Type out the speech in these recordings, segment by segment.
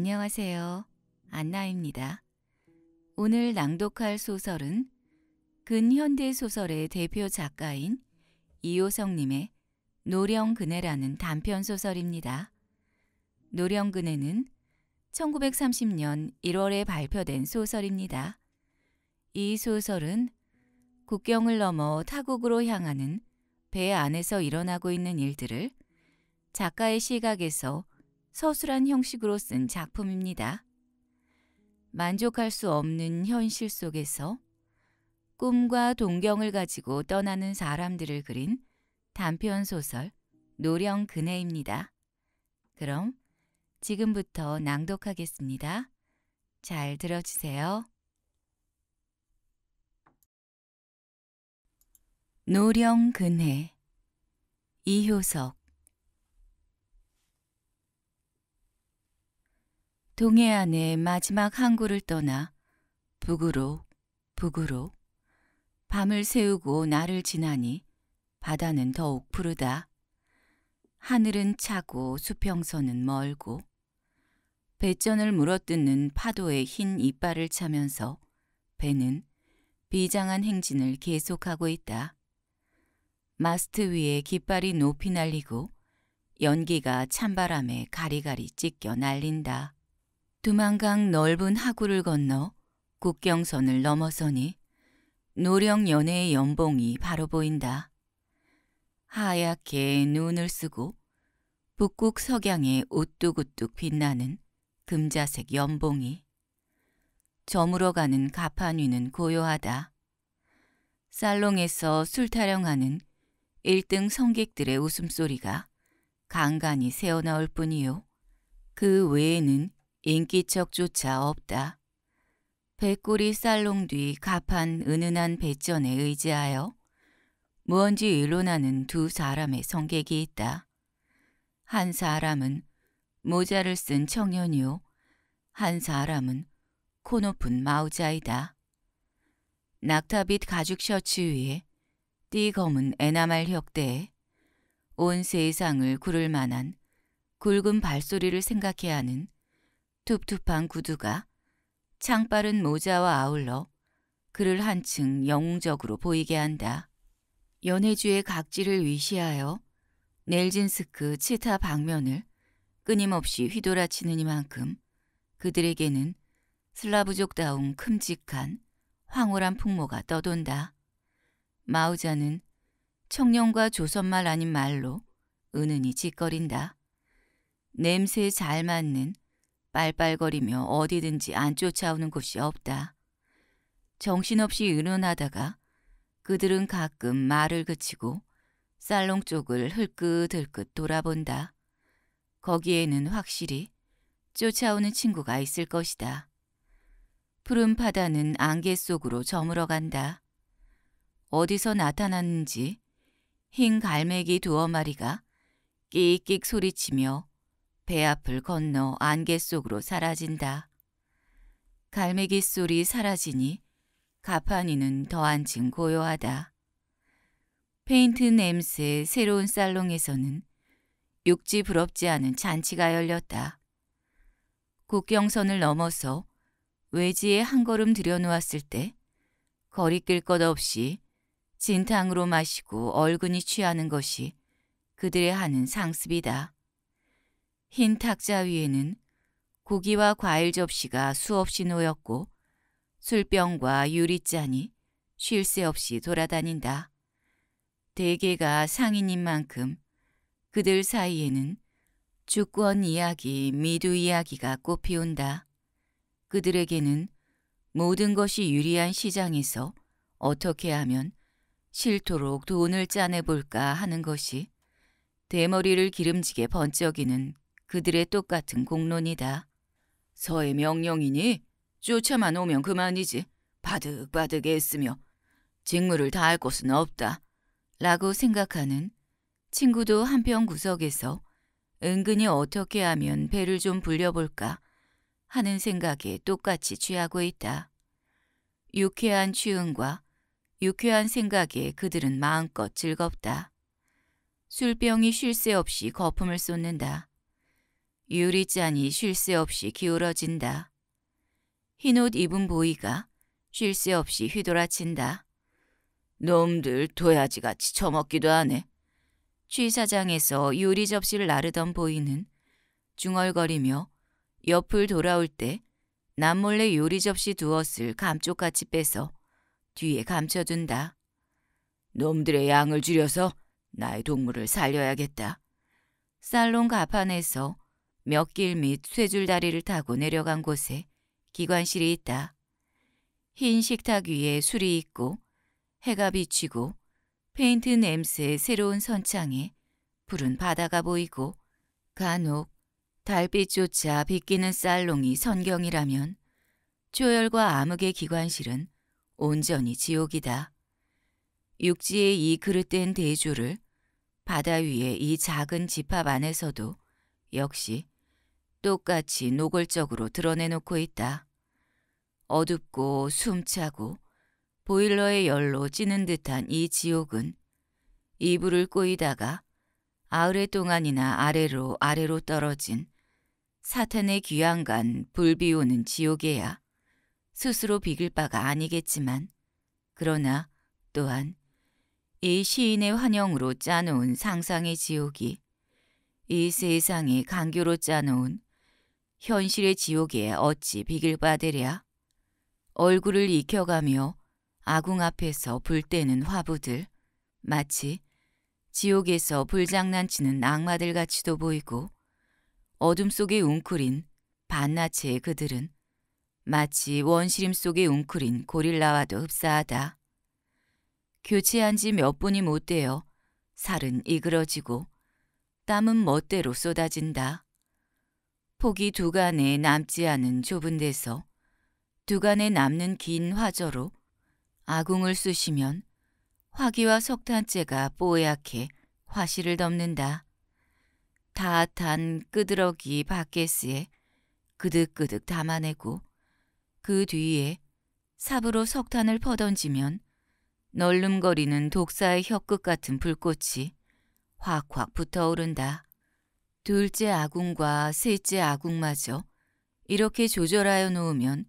안녕하세요. 안나입니다. 오늘 낭독할 소설은 근현대 소설의 대표 작가인 이호성님의 노령근해라는 단편 소설입니다. 노령근해는 1930년 1월에 발표된 소설입니다. 이 소설은 국경을 넘어 타국으로 향하는 배 안에서 일어나고 있는 일들을 작가의 시각에서 서술한 형식으로 쓴 작품입니다. 만족할 수 없는 현실 속에서 꿈과 동경을 가지고 떠나는 사람들을 그린 단편 소설 노령 근해입니다. 그럼 지금부터 낭독하겠습니다. 잘 들어주세요. 노령 근해 이효석 동해안의 마지막 항구를 떠나 북으로 북으로 밤을 새우고 날을 지나니 바다는 더욱 푸르다. 하늘은 차고 수평선은 멀고 배전을 물어뜯는 파도의 흰 이빨을 차면서 배는 비장한 행진을 계속하고 있다. 마스트 위에 깃발이 높이 날리고 연기가 찬바람에 가리가리 찢겨 날린다. 두만강 넓은 하구를 건너 국경선을 넘어서니 노령 연애의 연봉이 바로 보인다. 하얗게 눈을 쓰고 북극 석양에 우뚝우뚝 빛나는 금자색 연봉이 저물어가는 가판 위는 고요하다. 살롱에서 술 타령하는 1등 성객들의 웃음소리가 간간히 새어나올 뿐이요. 그 외에는 인기척조차 없다. 백구리 쌀롱 뒤 가판 은은한 배전에 의지하여 무언지 일로나는두 사람의 성객이 있다. 한 사람은 모자를 쓴 청년이요. 한 사람은 코 높은 마우자이다. 낙타빛 가죽 셔츠 위에 띠검은 에나말 혁대에 온 세상을 구를 만한 굵은 발소리를 생각해 야 하는 툭툭한 구두가 창빠른 모자와 아울러 그를 한층 영웅적으로 보이게 한다. 연해주의 각지를 위시하여 넬진스크 치타 방면을 끊임없이 휘돌아치는 이만큼 그들에게는 슬라브족다운 큼직한 황홀한 풍모가 떠돈다. 마우자는 청년과 조선말 아닌 말로 은은히 짓거린다. 냄새 잘 맞는 빨빨거리며 어디든지 안 쫓아오는 곳이 없다. 정신없이 의논하다가 그들은 가끔 말을 그치고 살롱 쪽을 흘끗흘끗 돌아본다. 거기에는 확실히 쫓아오는 친구가 있을 것이다. 푸른 바다는 안개 속으로 저물어 간다. 어디서 나타났는지 흰 갈매기 두어 마리가 끼익끼익 소리치며 배 앞을 건너 안개 속으로 사라진다. 갈매기 소리 사라지니 가판이는 더한층 고요하다. 페인트 냄새 새로운 살롱에서는 육지 부럽지 않은 잔치가 열렸다. 국경선을 넘어서 외지에 한 걸음 들여놓았을 때 거리낄 것 없이 진탕으로 마시고 얼근이 취하는 것이 그들의 하는 상습이다. 흰 탁자 위에는 고기와 과일 접시가 수없이 놓였고 술병과 유리잔이 쉴 새 없이 돌아다닌다. 대개가 상인인 만큼 그들 사이에는 주권 이야기, 미두 이야기가 꽃피운다. 그들에게는 모든 것이 유리한 시장에서 어떻게 하면 싫도록 돈을 짜내볼까 하는 것이 대머리를 기름지게 번쩍이는 그들의 똑같은 공론이다. 서의 명령이니 쫓아만 오면 그만이지. 바득바득 애쓰며 직무를 다할 곳은 없다. 라고 생각하는 친구도 한편 구석에서 은근히 어떻게 하면 배를 좀 불려볼까 하는 생각에 똑같이 취하고 있다. 유쾌한 취음과 유쾌한 생각에 그들은 마음껏 즐겁다. 술병이 쉴 새 없이 거품을 쏟는다. 유리잔이 쉴 새 없이 기울어진다. 흰옷 입은 보이가 쉴 새 없이 휘돌아친다. 놈들 도야지가지쳐먹기도 하네. 취사장에서 유리 접시를 나르던 보이는 중얼거리며 옆을 돌아올 때 남몰래 요리 접시 두었을 감쪽같이 빼서 뒤에 감춰둔다. 놈들의 양을 줄여서 나의 동물을 살려야겠다. 살롱 가판에서 몇길및 쇠줄다리를 타고 내려간 곳에 기관실이 있다. 흰 식탁 위에 술이 있고 해가 비치고 페인트 냄새의 새로운 선창에 푸른 바다가 보이고 간혹 달빛조차 비끼는 쌀롱이 선경이라면 조열과 암흑의 기관실은 온전히 지옥이다. 육지의 이 그릇된 대조를 바다 위의 이 작은 집합 안에서도 역시 똑같이 노골적으로 드러내놓고 있다. 어둡고 숨차고 보일러의 열로 찌는 듯한 이 지옥은 이불을 꼬이다가 아으레 동안이나 아래로 아래로 떨어진 사탄의 귀양간 불비우는 지옥에야 스스로 비길 바가 아니겠지만 그러나 또한 이 시인의 환영으로 짜놓은 상상의 지옥이 이세상이 강교로 짜놓은 현실의 지옥에 어찌 비길 바되랴. 얼굴을 익혀가며 아궁 앞에서 불때는 화부들 마치 지옥에서 불장난치는 악마들 같이도 보이고 어둠 속에 웅크린 반나체의 그들은 마치 원시림 속에 웅크린 고릴라와도 흡사하다. 교체한 지 몇 분이 못 되어 살은 이그러지고 땀은 멋대로 쏟아진다. 폭이 두간에 남지 않은 좁은 데서 두간에 남는 긴 화저로 아궁을 쑤시면 화기와 석탄재가 뽀얗게 화실을 덮는다. 다탄 끄드러기 바게스에 그득그득 담아내고 그 뒤에 삽으로 석탄을 퍼던지면 널름거리는 독사의 혀끝 같은 불꽃이 확확 붙어오른다. 둘째 아궁과 셋째 아궁마저 이렇게 조절하여 놓으면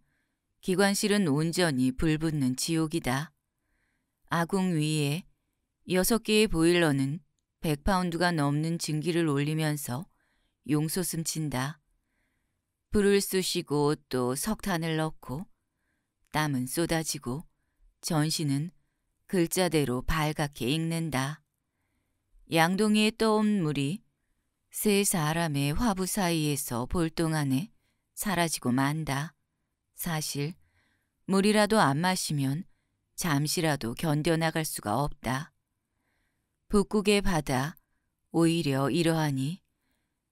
기관실은 온전히 불붙는 지옥이다. 아궁 위에 여섯 개의 보일러는 100파운드가 넘는 증기를 올리면서 용솟음 친다. 불을 쑤시고 또 석탄을 넣고 땀은 쏟아지고 전신은 글자대로 발갛게 익는다. 양동이에 떠온 물이 세 사람의 화부 사이에서 볼동안에 사라지고 만다. 사실 물이라도 안 마시면 잠시라도 견뎌나갈 수가 없다. 북극의 바다 오히려 이러하니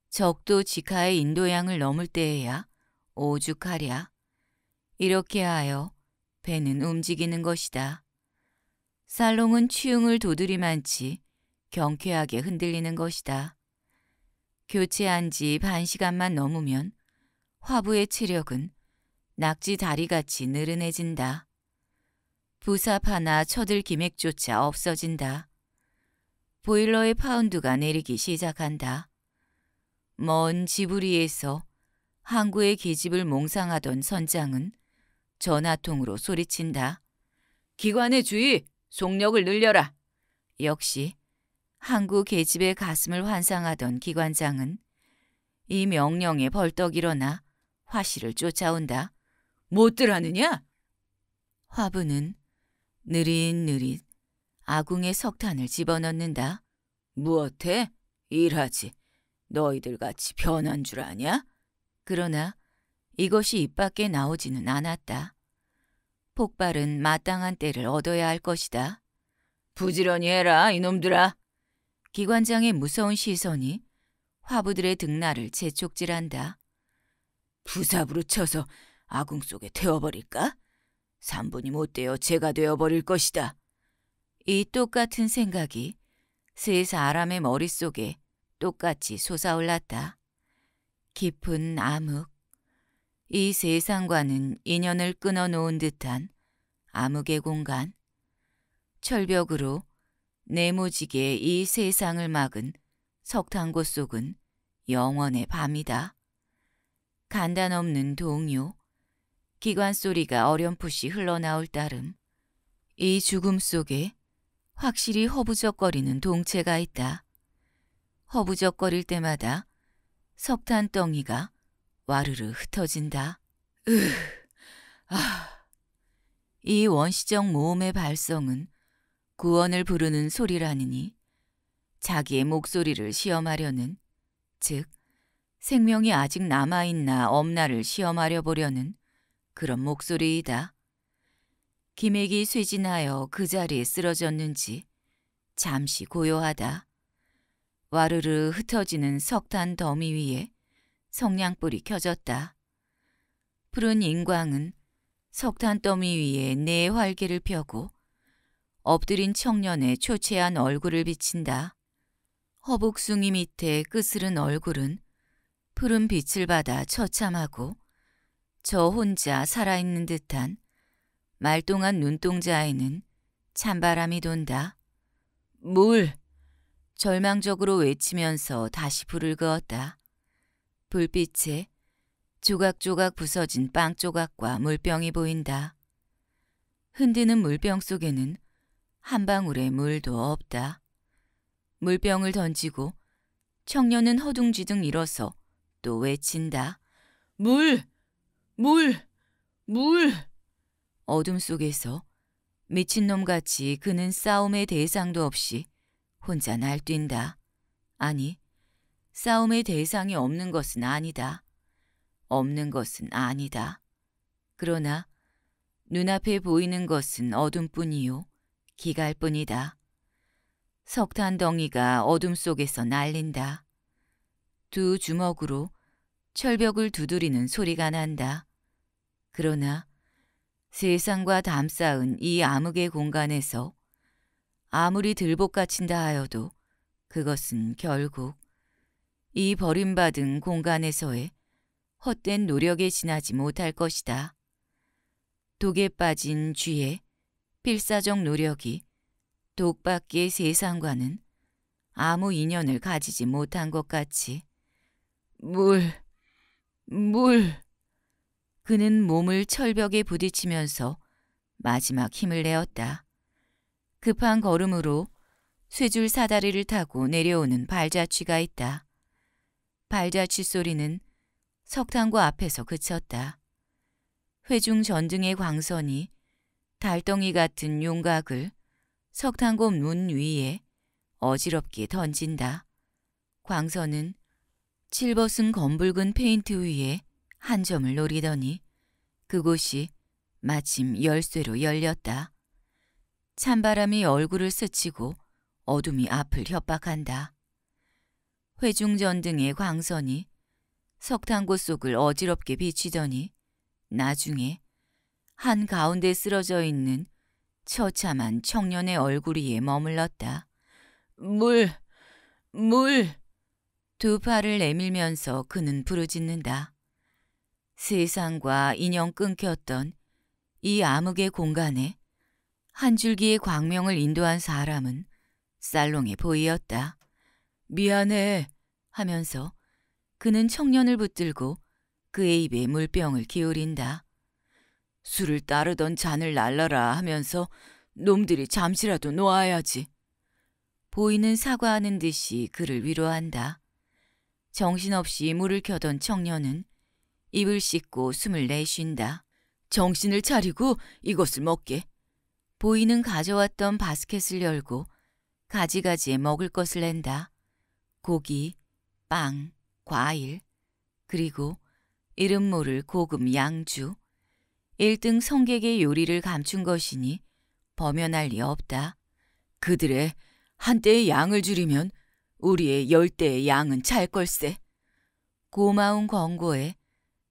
적도 직하의 인도양을 넘을 때에야 오죽하랴. 이렇게 하여 배는 움직이는 것이다. 살롱은 취흥을 도드리만치 경쾌하게 흔들리는 것이다. 교체한 지 반 시간만 넘으면 화부의 체력은 낙지 다리같이 느른해진다. 부사파나 쳐들 기맥조차 없어진다. 보일러의 파운드가 내리기 시작한다. 먼 지브리에서 항구의 기집을 몽상하던 선장은 전화통으로 소리친다. 기관의 주의! 속력을 늘려라! 역시 항구 계집의 가슴을 환상하던 기관장은 이 명령에 벌떡 일어나 화씨를 쫓아온다. 못들 하느냐? 화분은 느릿느릿 아궁에 석탄을 집어넣는다. 무엇해? 일하지. 너희들 같이 변한 줄 아냐? 그러나 이것이 입 밖에 나오지는 않았다. 폭발은 마땅한 때를 얻어야 할 것이다. 부지런히 해라, 이놈들아. 기관장의 무서운 시선이 화부들의 등날을 재촉질한다. 부삽으로 쳐서 아궁 속에 태워버릴까? 3분이 못 되어 제가 되어버릴 것이다. 이 똑같은 생각이 세 사람의 머릿속에 똑같이 솟아올랐다. 깊은 암흑. 이 세상과는 인연을 끊어놓은 듯한 암흑의 공간. 철벽으로 네모지게 이 세상을 막은 석탄고 속은 영원의 밤이다. 간단 없는 동요, 기관 소리가 어렴풋이 흘러나올 따름, 이 죽음 속에 확실히 허부적거리는 동체가 있다. 허부적거릴 때마다 석탄 덩이가 와르르 흩어진다. 으, 아. 이 원시적 모험의 발성은 구원을 부르는 소리라느니 자기의 목소리를 시험하려는 즉 생명이 아직 남아있나 없나를 시험하려 보려는 그런 목소리이다. 김액이 쇠진하여 그 자리에 쓰러졌는지 잠시 고요하다. 와르르 흩어지는 석탄 더미 위에 성냥불이 켜졌다. 푸른 인광은 석탄 더미 위에 네활기를 펴고 엎드린 청년의 초췌한 얼굴을 비친다. 허복숭이 밑에 끄스른 얼굴은 푸른 빛을 받아 처참하고 저 혼자 살아있는 듯한 말똥한 눈동자에는 찬바람이 돈다. 물! 절망적으로 외치면서 다시 불을 그었다. 불빛에 조각조각 부서진 빵조각과 물병이 보인다. 흔드는 물병 속에는 한 방울의 물도 없다. 물병을 던지고 청년은 허둥지둥 일어서 또 외친다. 물! 물! 물! 어둠 속에서 미친놈같이 그는 싸움의 대상도 없이 혼자 날뛴다. 아니, 싸움의 대상이 없는 것은 아니다. 없는 것은 아니다. 그러나 눈앞에 보이는 것은 어둠뿐이요. 기갈 뿐이다. 석탄 덩이가 어둠 속에서 날린다. 두 주먹으로 철벽을 두드리는 소리가 난다. 그러나 세상과 담쌓은 이 암흑의 공간에서 아무리 들복같친다 하여도 그것은 결국 이 버림받은 공간에서의 헛된 노력에 지나지 못할 것이다. 독에 빠진 쥐의 필사적 노력이 독밖의 세상과는 아무 인연을 가지지 못한 것 같이 물, 물. 그는 몸을 철벽에 부딪히면서 마지막 힘을 내었다. 급한 걸음으로 쇠줄 사다리를 타고 내려오는 발자취가 있다. 발자취 소리는 석탄과 앞에서 그쳤다. 회중 전등의 광선이 달덩이 같은 용각을 석탄곰 눈 위에 어지럽게 던진다. 광선은 칠벗은 검붉은 페인트 위에 한 점을 노리더니 그곳이 마침 열쇠로 열렸다. 찬바람이 얼굴을 스치고 어둠이 앞을 협박한다. 회중전등의 광선이 석탄고 속을 어지럽게 비치더니 나중에 한가운데 쓰러져 있는 처참한 청년의 얼굴 위에 머물렀다. 물! 물! 두 팔을 내밀면서 그는 부르짖는다. 세상과 인형 끊겼던 이 암흑의 공간에 한 줄기의 광명을 인도한 사람은 살롱에 보이었다. 미안해 하면서 그는 청년을 붙들고 그의 입에 물병을 기울인다. 술을 따르던 잔을 날라라 하면서 놈들이 잠시라도 놓아야지. 보이는 사과하는 듯이 그를 위로한다. 정신없이 물을 켜던 청년은 입을 씻고 숨을 내쉰다. 정신을 차리고 이것을 먹게. 보이는 가져왔던 바스켓을 열고 가지가지에 먹을 것을 낸다. 고기, 빵, 과일, 그리고 이름 모를 고급 양주, 1등 성객의 요리를 감춘 것이니 범연할 리 없다. 그들의 한때의 양을 줄이면 우리의 열대의 양은 찰 걸세. 고마운 권고에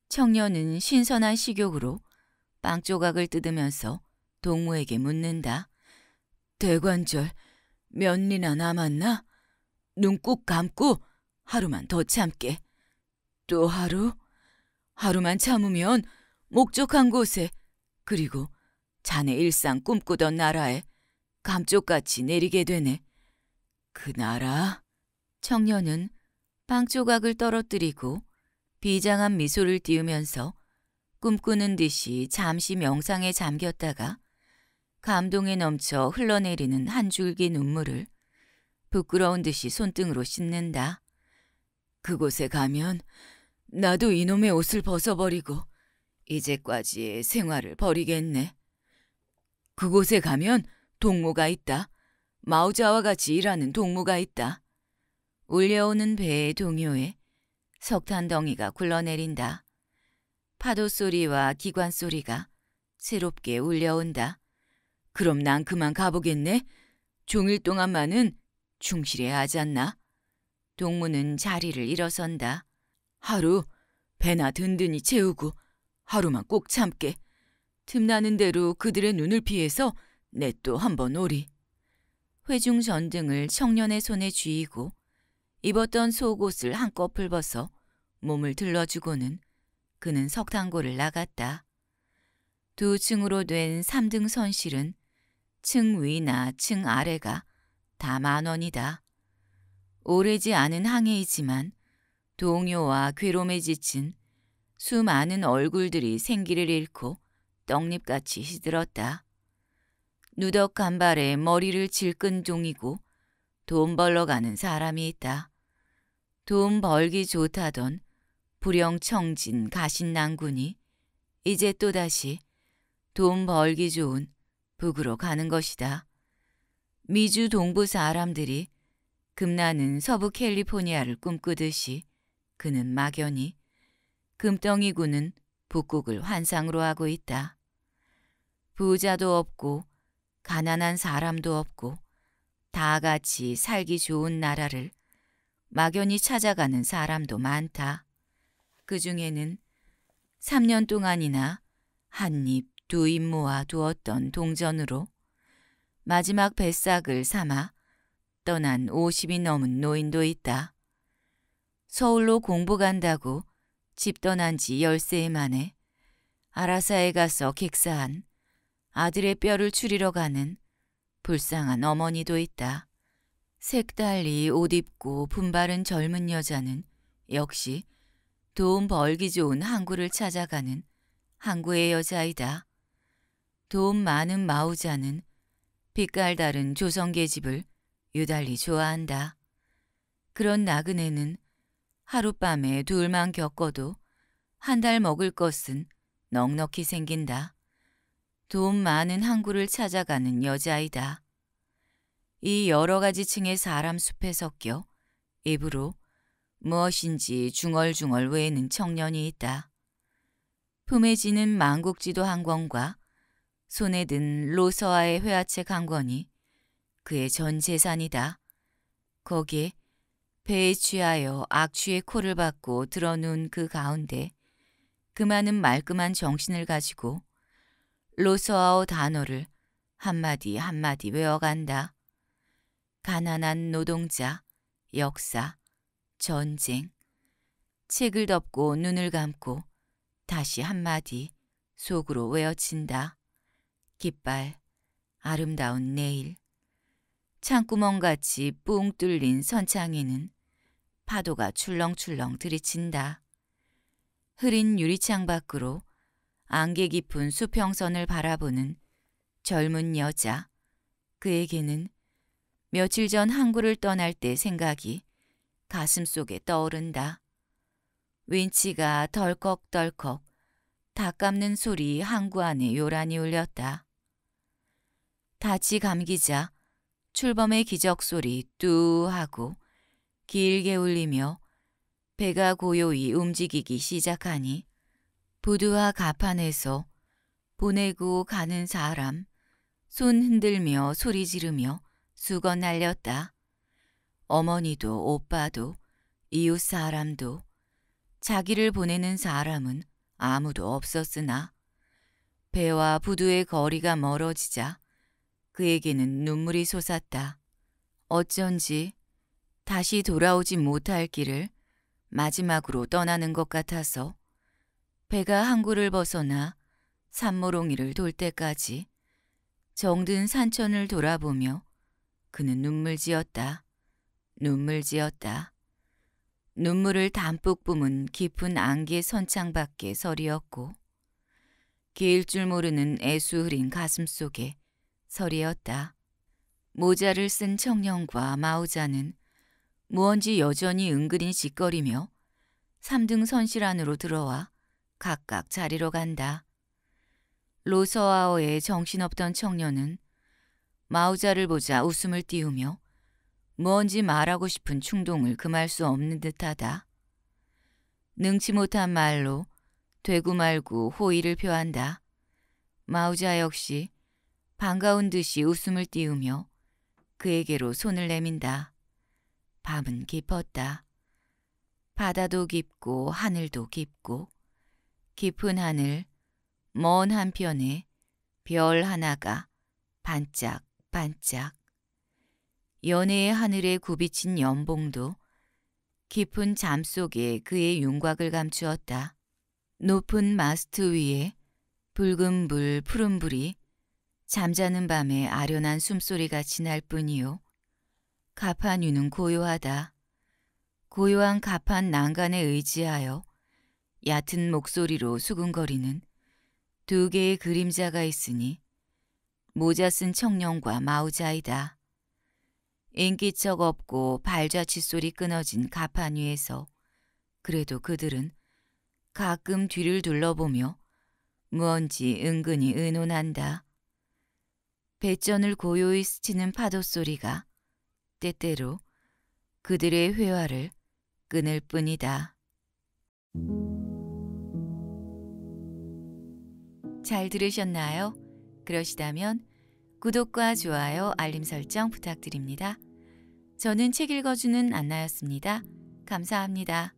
청년은 신선한 식욕으로 빵 조각을 뜯으면서 동무에게 묻는다. 대관절 몇 리나 남았나? 눈꾹 감고 하루만 더 참게. 또 하루? 하루만 참으면 목적한 곳에 그리고 자네 일상 꿈꾸던 나라에 감쪽같이 내리게 되네. 그 나라? 청년은 빵 조각을 떨어뜨리고 비장한 미소를 띄우면서 꿈꾸는 듯이 잠시 명상에 잠겼다가 감동에 넘쳐 흘러내리는 한 줄기 눈물을 부끄러운 듯이 손등으로 씻는다. 그곳에 가면 나도 이놈의 옷을 벗어버리고 이제까지의 생활을 버리겠네. 그곳에 가면 동무가 있다. 마우자와 같이 일하는 동무가 있다. 울려오는 배의 동요에 석탄 덩이가 굴러내린다. 파도 소리와 기관 소리가 새롭게 울려온다. 그럼 난 그만 가보겠네. 종일 동안만은 충실해 하지 않나? 동무는 자리를 일어선다. 하루 배나 든든히 채우고 하루만 꼭 참게. 틈나는 대로 그들의 눈을 피해서 내 또한번 오리. 회중 전등을 청년의 손에 쥐이고 입었던 속옷을 한껏풀 벗어 몸을 들러주고는 그는 석탄고를 나갔다. 두 층으로 된 3등 선실은 층 위나 층 아래가 다 만원이다. 오래지 않은 항해이지만 동요와 괴로움에 지친 수많은 얼굴들이 생기를 잃고 떡잎같이 시들었다. 누덕간 발에 머리를 질끈 종이고 돈 벌러 가는 사람이 있다. 돈 벌기 좋다던 불영청진 가신난군이 이제 또다시 돈 벌기 좋은 북으로 가는 것이다. 미주 동부 사람들이 금나는 서부 캘리포니아를 꿈꾸듯이 그는 막연히 금덩이 군은 북극을 환상으로 하고 있다. 부자도 없고 가난한 사람도 없고 다 같이 살기 좋은 나라를 막연히 찾아가는 사람도 많다. 그 중에는 3년 동안이나 한 입 두 입 모아 두었던 동전으로 마지막 뱃삭을 삼아 떠난 50이 넘은 노인도 있다. 서울로 공부 간다고 집 떠난 지 열세일 만에 아라사에 가서 객사한 아들의 뼈를 추리러 가는 불쌍한 어머니도 있다. 색달리 옷 입고 분바른 젊은 여자는 역시 도움 벌기 좋은 항구를 찾아가는 항구의 여자이다. 도움 많은 마우자는 빛깔 다른 조성계 집을 유달리 좋아한다. 그런 나그네는 하룻밤에 둘만 겪어도 한 달 먹을 것은 넉넉히 생긴다. 돈 많은 항구를 찾아가는 여자이다. 이 여러 가지 층의 사람 숲에 섞여 입으로 무엇인지 중얼중얼 외는 청년이 있다. 품에 지는 망국지도 한 권과 손에 든 로서아의 회화책 한 권이 그의 전 재산이다. 거기에 배에 취하여 악취의 코를 박고 드러누운 그 가운데 그 많은 말끔한 정신을 가지고 로스아오 단어를 한마디 한마디 외워간다. 가난한 노동자, 역사, 전쟁, 책을 덮고 눈을 감고 다시 한마디 속으로 외워친다 깃발, 아름다운 내일, 창구멍같이 뿡 뚫린 선창에는 파도가 출렁출렁 들이친다. 흐린 유리창 밖으로 안개 깊은 수평선을 바라보는 젊은 여자. 그에게는 며칠 전 항구를 떠날 때 생각이 가슴 속에 떠오른다. 윈치가 덜컥덜컥 닭감는 소리 항구 안에 요란히 울렸다. 다치 감기자 출범의 기적 소리 뚜 하고 길게 울리며 배가 고요히 움직이기 시작하니 부두와 가판에서 보내고 가는 사람 손 흔들며 소리 지르며 수건 날렸다. 어머니도 오빠도 이웃 사람도 자기를 보내는 사람은 아무도 없었으나 배와 부두의 거리가 멀어지자 그에게는 눈물이 솟았다. 어쩐지 다시 돌아오지 못할 길을 마지막으로 떠나는 것 같아서 배가 항구를 벗어나 산모롱이를 돌 때까지 정든 산천을 돌아보며 그는 눈물지었다. 눈물지었다. 눈물을 담뿍 뿜은 깊은 안개 선창 밖의 서리었고길 줄 모르는 애수 흐린 가슴 속에 서리었다 모자를 쓴 청년과 마우자는 무언지 여전히 은근히 짓거리며 삼등 선실 안으로 들어와 각각 자리로 간다. 로서아어의 정신없던 청년은 마우자를 보자 웃음을 띄우며 뭔지 말하고 싶은 충동을 금할 수 없는 듯하다. 능치 못한 말로 되구 말구 호의를 표한다. 마우자 역시 반가운 듯이 웃음을 띄우며 그에게로 손을 내민다. 밤은 깊었다. 바다도 깊고 하늘도 깊고 깊은 하늘 먼 한편에 별 하나가 반짝 반짝 연애의 하늘에 굽이친 연봉도 깊은 잠 속에 그의 윤곽을 감추었다. 높은 마스트 위에 붉은 불 푸른 불이 잠자는 밤에 아련한 숨소리가 지날 뿐이요. 가판위는 고요하다. 고요한 가판 난간에 의지하여 얕은 목소리로 수근거리는 두 개의 그림자가 있으니 모자 쓴 청년과 마우자이다. 인기척 없고 발자취 소리 끊어진 가판 위에서 그래도 그들은 가끔 뒤를 둘러보며 무언지 은근히 의논한다. 배전을 고요히 스치는 파도 소리가 때때로 그들의 회화를 끊을 뿐이다. 잘 들으셨나요? 그러시다면 구독과 좋아요, 알림 설정 부탁드립니다. 저는 책 읽어주는 안나였습니다. 감사합니다.